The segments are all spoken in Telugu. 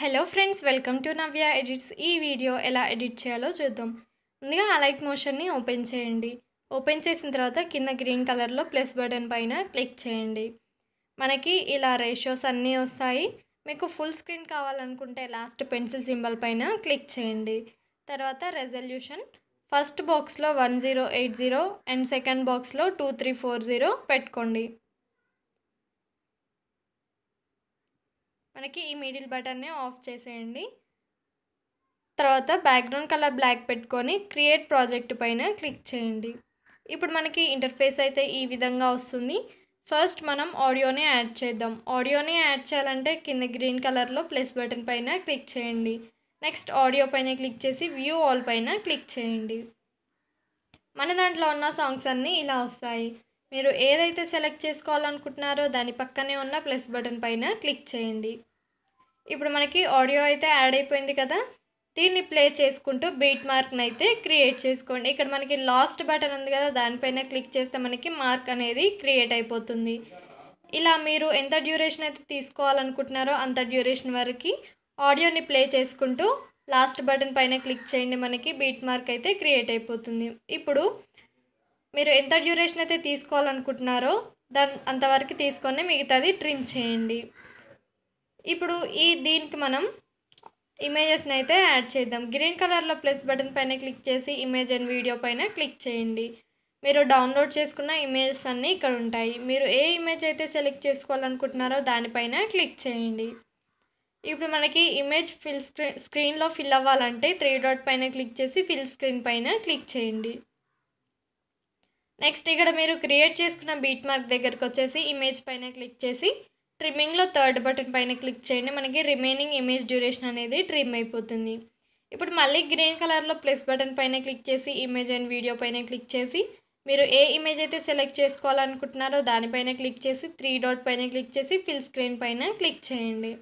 hello friends welcome to Navya edits ఈ వీడియో ఎలా ఎడిట్ చేయాలో చూద్దాం ముందుగా ఆ లైట్ మోషన్ని ఓపెన్ చేయండి ఓపెన్ చేసిన తర్వాత కింద గ్రీన్ కలర్లో ప్లస్ బటన్ పైన క్లిక్ చేయండి మనకి ఇలా రేషియోస్ అన్నీ వస్తాయి మీకు ఫుల్ స్క్రీన్ కావాలనుకుంటే లాస్ట్ పెన్సిల్ సింబల్ పైన క్లిక్ చేయండి తర్వాత రెజల్యూషన్ ఫస్ట్ బాక్స్లో one zero eight zero and second బాక్స్లో టూ త్రీ ఫోర్ జీరో పెట్టుకోండి మనకి ఈ మిడిల్ బటన్నే ఆఫ్ చేసేయండి తర్వాత బ్యాక్గ్రౌండ్ కలర్ బ్లాక్ పెట్టుకొని క్రియేట్ ప్రాజెక్ట్ పైన క్లిక్ చేయండి ఇప్పుడు మనకి ఇంటర్ఫేస్ అయితే ఈ విధంగా వస్తుంది ఫస్ట్ మనం ఆడియోని యాడ్ చేద్దాం ఆడియోని యాడ్ చేయాలంటే కింద గ్రీన్ కలర్లో ప్లస్ బటన్ పైన క్లిక్ చేయండి నెక్స్ట్ ఆడియో పైన క్లిక్ చేసి వ్యూ ఆల్ పైన క్లిక్ చేయండి మన దాంట్లో ఉన్న సాంగ్స్ అన్నీ ఇలా వస్తాయి మీరు ఏదైతే సెలెక్ట్ చేసుకోవాలనుకుంటున్నారో దాని పక్కనే ఉన్న ప్లస్ బటన్ పైన క్లిక్ చేయండి ఇప్పుడు మనకి ఆడియో అయితే యాడ్ అయిపోయింది కదా దీన్ని ప్లే చేసుకుంటూ బీట్ మార్క్ని అయితే క్రియేట్ చేసుకోండి ఇక్కడ మనకి లాస్ట్ బటన్ ఉంది కదా దానిపైన క్లిక్ చేస్తే మనకి మార్క్ అనేది క్రియేట్ అయిపోతుంది ఇలా మీరు ఎంత డ్యూరేషన్ అయితే తీసుకోవాలనుకుంటున్నారో అంత డ్యూరేషన్ వరకు ఆడియోని ప్లే చేసుకుంటూ లాస్ట్ బటన్ పైన క్లిక్ చేయండి మనకి బీట్ మార్క్ అయితే క్రియేట్ అయిపోతుంది ఇప్పుడు మీరు ఎంత డ్యూరేషన్ అయితే తీసుకోవాలనుకుంటున్నారో దాని అంతవరకు తీసుకొని మిగతాది ట్రిమ్ చేయండి ఇప్పుడు ఈ దీనికి మనం ఇమేజెస్ని అయితే యాడ్ చేద్దాం గ్రీన్ కలర్లో ప్లస్ బటన్ పైన క్లిక్ చేసి ఇమేజ్ అండ్ వీడియో పైన క్లిక్ చేయండి మీరు డౌన్లోడ్ చేసుకున్న ఇమేజెస్ అన్నీ ఇక్కడ ఉంటాయి మీరు ఏ ఇమేజ్ అయితే సెలెక్ట్ చేసుకోవాలనుకుంటున్నారో దానిపైన క్లిక్ చేయండి ఇప్పుడు మనకి ఇమేజ్ ఫిల్ స్క్రీన్ స్క్రీన్లో ఫిల్ అవ్వాలంటే త్రీ డాట్ పైన క్లిక్ చేసి ఫిల్ స్క్రీన్ పైన క్లిక్ చేయండి నెక్స్ట్ ఇక్కడ మీరు క్రియేట్ చేసుకున్న బీట్ మార్క్ దగ్గరకు వచ్చేసి ఇమేజ్ పైన క్లిక్ చేసి ట్రిమ్మింగ్లో థర్డ్ బటన్ పైన క్లిక్ చేయండి మనకి రిమైనింగ్ ఇమేజ్ డ్యూరేషన్ అనేది ట్రిమ్ అయిపోతుంది ఇప్పుడు మళ్ళీ గ్రీన్ కలర్లో ప్లస్ బటన్ పైన క్లిక్ చేసి ఇమేజ్ అండ్ వీడియో పైన క్లిక్ చేసి మీరు ఏ ఇమేజ్ అయితే సెలెక్ట్ చేసుకోవాలనుకుంటున్నారో దానిపైన క్లిక్ చేసి త్రీ డాట్ పైన క్లిక్ చేసి ఫిల్ స్క్రీన్ పైన క్లిక్ చేయండి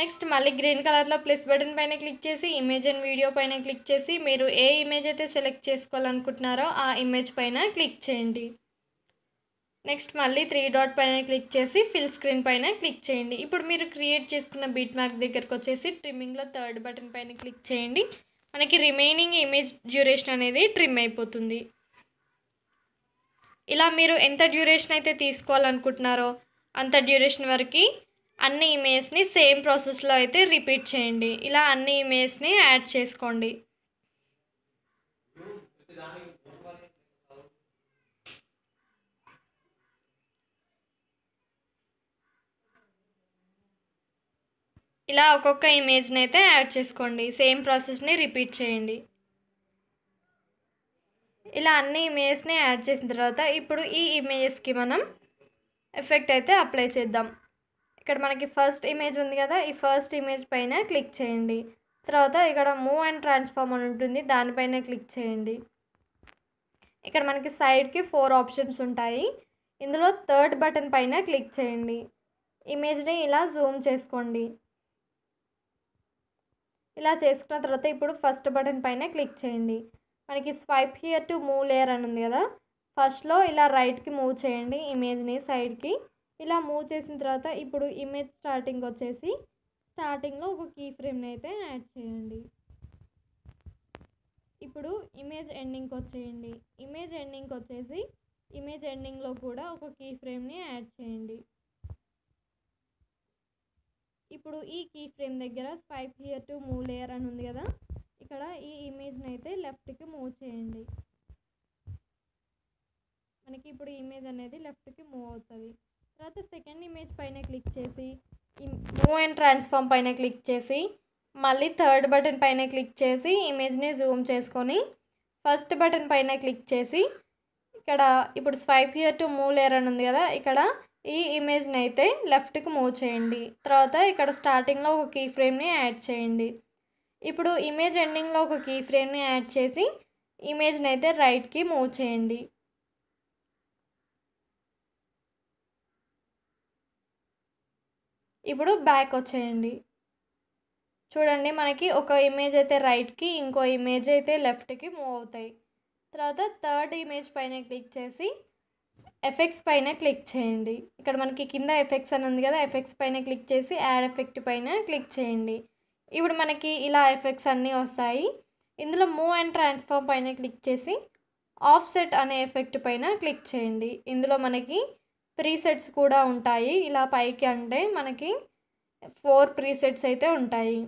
నెక్స్ట్ మళ్ళీ గ్రీన్ కలర్లో ప్లస్ బటన్ పైన క్లిక్ చేసి ఇమేజ్ అండ్ వీడియో పైన క్లిక్ చేసి మీరు ఏ ఇమేజ్ అయితే సెలెక్ట్ చేసుకోవాలనుకుంటున్నారో ఆ ఇమేజ్ పైన క్లిక్ చేయండి నెక్స్ట్ మళ్ళీ త్రీ డాట్ పైన క్లిక్ చేసి ఫిల్ స్క్రీన్ పైన క్లిక్ చేయండి ఇప్పుడు మీరు క్రియేట్ చేసుకున్న బీట్ మార్క్ దగ్గరకు వచ్చేసి ట్రిమ్మింగ్లో థర్డ్ బటన్ పైన క్లిక్ చేయండి మనకి రిమైనింగ్ ఇమేజ్ డ్యూరేషన్ అనేది ట్రిమ్ అయిపోతుంది ఇలా మీరు ఎంత డ్యూరేషన్ అయితే తీసుకోవాలనుకుంటున్నారో అంత డ్యూరేషన్ వరకు అన్ని ఇమేజ్ని సేమ్ ప్రాసెస్లో అయితే రిపీట్ చేయండి ఇలా అన్ని ఇమేజ్ని యాడ్ చేసుకోండి ఇలా ఒక్కొక్క ఇమేజ్ని అయితే యాడ్ చేసుకోండి సేమ్ ప్రాసెస్ని రిపీట్ చేయండి ఇలా అన్ని ఇమేజ్ని యాడ్ చేసిన తర్వాత ఇప్పుడు ఈ ఇమేజెస్కి మనం ఎఫెక్ట్ అయితే అప్లై చేద్దాం ఇక్కడ మనకి ఫస్ట్ ఇమేజ్ ఉంది కదా ఈ ఫస్ట్ ఇమేజ్ పైన క్లిక్ చేయండి తర్వాత ఇక్కడ మూవ్ అండ్ ట్రాన్స్ఫార్మ్ అని ఉంటుంది దానిపైన క్లిక్ చేయండి ఇక్కడ మనకి సైడ్కి ఫోర్ ఆప్షన్స్ ఉంటాయి ఇందులో థర్డ్ బటన్ పైన క్లిక్ చేయండి ఇమేజ్ని ఇలా జూమ్ చేసుకోండి ఇలా చేసుకున్న తర్వాత ఇప్పుడు ఫస్ట్ బటన్ పైన క్లిక్ చేయండి మనకి swipe here to move layer అని ఉంది కదా ఫస్ట్లో ఇలా రైట్కి మూవ్ చేయండి ఇమేజ్ని సైడ్కి ఇలా మూవ్ చేసిన తర్వాత ఇప్పుడు ఇమేజ్ స్టార్టింగ్ వచ్చేసి స్టార్టింగ్లో ఒక కీ ఫ్రేమ్ని అయితే యాడ్ చేయండి ఇప్పుడు ఇమేజ్ ఎండింగ్కి వచ్చేయండి ఇమేజ్ ఎండింగ్కి వచ్చేసి ఇమేజ్ ఎండింగ్లో కూడా ఒక కీ ఫ్రేమ్ని యాడ్ చేయండి ఇప్పుడు ఈ కీ ఫ్రేమ్ దగ్గర swipe here to move layer అని ఉంది కదా ఇక్కడ ఈ ఇమేజ్ని అయితే లెఫ్ట్కి మూవ్ చేయండి మనకి ఇప్పుడు ఇమేజ్ అనేది లెఫ్ట్కి మూవ్ అవుతుంది తర్వాత సెకండ్ ఇమేజ్ పైన క్లిక్ చేసి మూవ్ అండ్ ట్రాన్స్ఫార్మ్ పైన క్లిక్ చేసి మళ్ళీ థర్డ్ బటన్ పైన క్లిక్ చేసి ఇమేజ్ని జూమ్ చేసుకొని ఫస్ట్ బటన్ పైన క్లిక్ చేసి ఇక్కడ ఇప్పుడు swipe here to move layer అని ఉంది కదా ఇక్కడ ఈ ఇమేజ్ని అయితే లెఫ్ట్కి మూవ్ చేయండి తర్వాత ఇక్కడ స్టార్టింగ్లో ఒక కీ ఫ్రేమ్ని యాడ్ చేయండి ఇప్పుడు ఇమేజ్ ఎండింగ్లో ఒక కీ ఫ్రేమ్ని యాడ్ చేసి ఇమేజ్ని అయితే రైట్కి మూవ్ చేయండి ఇప్పుడు బ్యాక్ వచ్చేయండి చూడండి మనకి ఒక ఇమేజ్ అయితే రైట్కి ఇంకో ఇమేజ్ అయితే లెఫ్ట్కి మూవ్ అవుతాయి తర్వాత థర్డ్ ఇమేజ్ పైన క్లిక్ చేసి ఎఫెక్ట్స్ పైన క్లిక్ చేయండి ఇక్కడ మనకి కింద ఎఫెక్ట్స్ అని ఉంది కదా ఎఫెక్ట్స్ పైన క్లిక్ చేసి యాడ్ ఎఫెక్ట్ పైన క్లిక్ చేయండి ఇప్పుడు మనకి ఇలా ఎఫెక్ట్స్ అన్నీ వస్తాయి ఇందులో మూవ్ అండ్ ట్రాన్స్ఫార్మ్ పైన క్లిక్ చేసి ఆఫ్సెట్ అనే ఎఫెక్ట్ పైన క్లిక్ చేయండి ఇందులో మనకి ప్రీసెట్స్ కూడా ఉంటాయి ఇలా పైకి అంటే మనకి ఫోర్ ప్రీసెట్స్ అయితే ఉంటాయి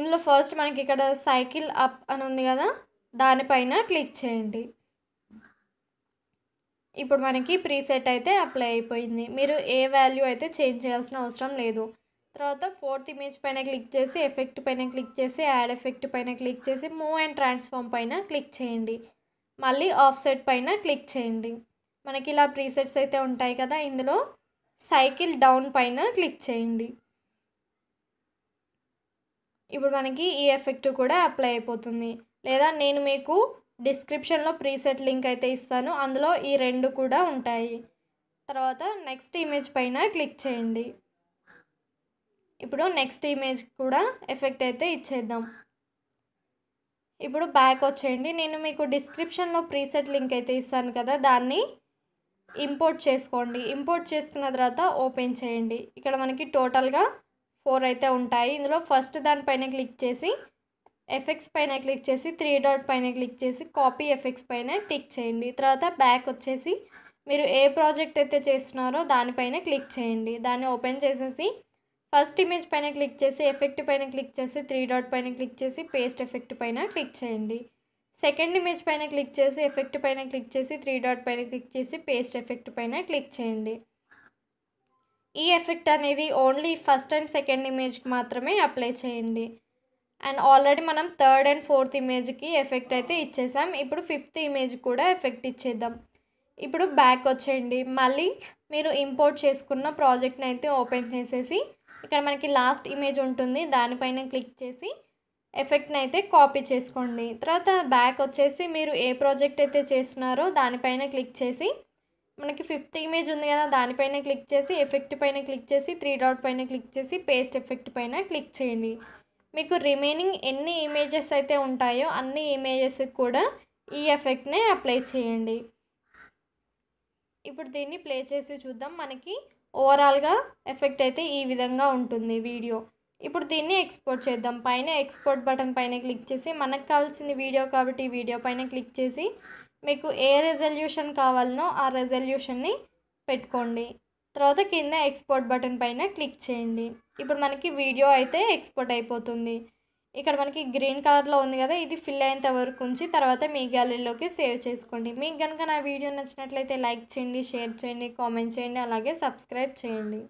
ఇందులో ఫస్ట్ మనకి ఇక్కడ సైకిల్ అప్ అని ఉంది కదా దానిపైన క్లిక్ చేయండి ఇప్పుడు మనకి ప్రీసెట్ అయితే అప్లై అయిపోయింది మీరు ఏ వాల్యూ అయితే చేంజ్ చేయాల్సిన అవసరం లేదు తర్వాత ఫోర్త్ ఇమేజ్ పైన క్లిక్ చేసి ఎఫెక్ట్ పైన క్లిక్ చేసి యాడ్ ఎఫెక్ట్ పైన క్లిక్ చేసి మూవ్ అండ్ ట్రాన్స్ఫామ్ పైన క్లిక్ చేయండి మళ్ళీ ఆఫ్సెట్ పైన క్లిక్ చేయండి మనకి ఇలా ప్రీసెట్స్ అయితే ఉంటాయి కదా ఇందులో సైకిల్ డౌన్ పైన క్లిక్ చేయండి ఇప్పుడు మనకి ఈ ఎఫెక్ట్ కూడా అప్లై అయిపోతుంది లేదా నేను మీకు డిస్క్రిప్షన్లో ప్రీసెట్ లింక్ అయితే ఇస్తాను అందులో ఈ రెండు కూడా ఉంటాయి తర్వాత నెక్స్ట్ ఇమేజ్ పైన క్లిక్ చేయండి ఇప్పుడు నెక్స్ట్ ఇమేజ్ కూడా ఎఫెక్ట్ అయితే ఇచ్చేద్దాం ఇప్పుడు బ్యాక్ వచ్చేయండి నేను మీకు డిస్క్రిప్షన్లో ప్రీసెట్ లింక్ అయితే ఇస్తాను కదా దాన్ని ఇంపోర్ట్ చేసుకోండి ఇంపోర్ట్ చేసుకున్న తర్వాత ఓపెన్ చేయండి ఇక్కడ మనకి టోటల్గా ఫోర్ అయితే ఉంటాయి ఇందులో ఫస్ట్ దానిపైన క్లిక్ చేసి ఎఫెక్ట్స్ పైన క్లిక్ చేసి త్రీ డాట్ పైన క్లిక్ చేసి కాపీ ఎఫెక్ట్స్ పైన క్లిక్ చేయండి తర్వాత బ్యాక్ వచ్చేసి మీరు ఏ ప్రాజెక్ట్ అయితే చేస్తున్నారో దానిపైన క్లిక్ చేయండి దాన్ని ఓపెన్ చేసేసి ఫస్ట్ ఇమేజ్ పైన క్లిక్ చేసి ఎఫెక్ట్ పైన క్లిక్ చేసి త్రీ డాట్ పైన క్లిక్ చేసి పేస్ట్ ఎఫెక్ట్ పైన క్లిక్ చేయండి సెకండ్ ఇమేజ్ పైన క్లిక్ చేసి ఎఫెక్ట్ పైన క్లిక్ చేసి త్రీ డాట్ పైన క్లిక్ చేసి పేస్ట్ ఎఫెక్ట్ పైన క్లిక్ చేయండి ఈ ఎఫెక్ట్ అనేది ఓన్లీ ఫస్ట్ అండ్ సెకండ్ ఇమేజ్కి మాత్రమే అప్లై చేయండి అండ్ ఆల్రెడీ మనం థర్డ్ అండ్ ఫోర్త్ ఇమేజ్కి ఎఫెక్ట్ అయితే ఇచ్చేసాం ఇప్పుడు ఫిఫ్త్ ఇమేజ్ కూడా ఎఫెక్ట్ ఇచ్చేద్దాం ఇప్పుడు బ్యాక్ వచ్చేయండి మళ్ళీ మీరు ఇంపోర్ట్ చేసుకున్న ప్రాజెక్ట్ని అయితే ఓపెన్ చేసేసి ఇక్కడ మనకి లాస్ట్ ఇమేజ్ ఉంటుంది దానిపైన క్లిక్ చేసి ఎఫెక్ట్ని అయితే కాపీ చేసుకోండి తర్వాత బ్యాక్ వచ్చేసి మీరు ఏ ప్రాజెక్ట్ అయితే చేస్తున్నారో దానిపైన క్లిక్ చేసి మనకి ఫిఫ్త్ ఇమేజ్ ఉంది కదా దానిపైన క్లిక్ చేసి ఎఫెక్ట్ పైన క్లిక్ చేసి త్రీ డాట్ పైన క్లిక్ చేసి పేస్ట్ ఎఫెక్ట్ పైన క్లిక్ చేయండి మీకు రిమైనింగ్ ఎన్ని ఇమేజెస్ అయితే ఉంటాయో అన్ని ఇమేజెస్కి కూడా ఈ ఎఫెక్ట్నే అప్లై చేయండి ఇప్పుడు దీన్ని ప్లే చేసి చూద్దాం మనకి ఓవరాల్గా ఎఫెక్ట్ అయితే ఈ విధంగా ఉంటుంది వీడియో ఇప్పుడు దీన్ని ఎక్స్పోర్ట్ చేద్దాం పైన ఎక్స్పోర్ట్ బటన్ పైన క్లిక్ చేసి మనకు కావాల్సింది వీడియో కాబట్టి వీడియో పైన క్లిక్ చేసి మీకు ఏ రెజల్యూషన్ కావాలనో ఆ రెజల్యూషన్ని పెట్టుకోండి తర్వాత కింద ఎక్స్పోర్ట్ బటన్ పైన క్లిక్ చేయండి ఇప్పుడు మనకి వీడియో అయితే ఎక్స్పోర్ట్ అయిపోతుంది ఇక్కడ మనకి గ్రీన్ కలర్లో ఉంది కదా ఇది ఫిల్ అయ్యేంత వరకు ఉంచి తర్వాత మీ గ్యాలరీలోకి సేవ్ చేసుకోండి మీకు కనుక నా వీడియో నచ్చినట్లయితే లైక్ చేయండి షేర్ చేయండి కామెంట్ చేయండి అలాగే సబ్స్క్రైబ్ చేయండి